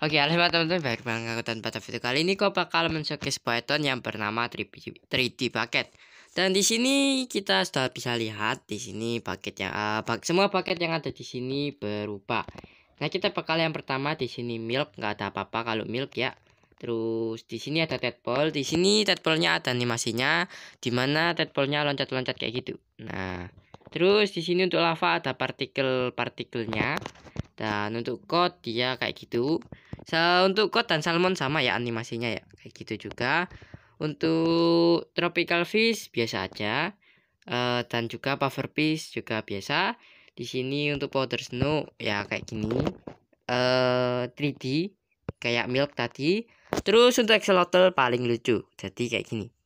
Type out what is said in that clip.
Oke, halo teman-teman, baik banget aku tanpa video kali ini kok bakal men-showcase yang bernama 3D, Bucket. Dan di sini kita sudah bisa lihat di sini paket yang eh, uh, semua paket yang ada di sini berupa. Nah, kita bakal yang pertama di sini milk, nggak ada apa-apa kalau milk ya. Terus di sini ada tadpol, di sini tadpolnya ada animasinya di mana tadpolnya loncat-loncat kayak gitu. Nah, terus di sini untuk lava ada partikel-partikelnya dan untuk code dia kayak gitu So, untuk cod dan salmon sama ya animasinya ya kayak gitu juga. Untuk tropical fish biasa aja. Uh, dan juga puffer fish juga biasa. Di sini untuk powder snow ya kayak gini. Uh, eh, 3D kayak milk tadi. Terus untuk axolotl paling lucu. Jadi kayak gini.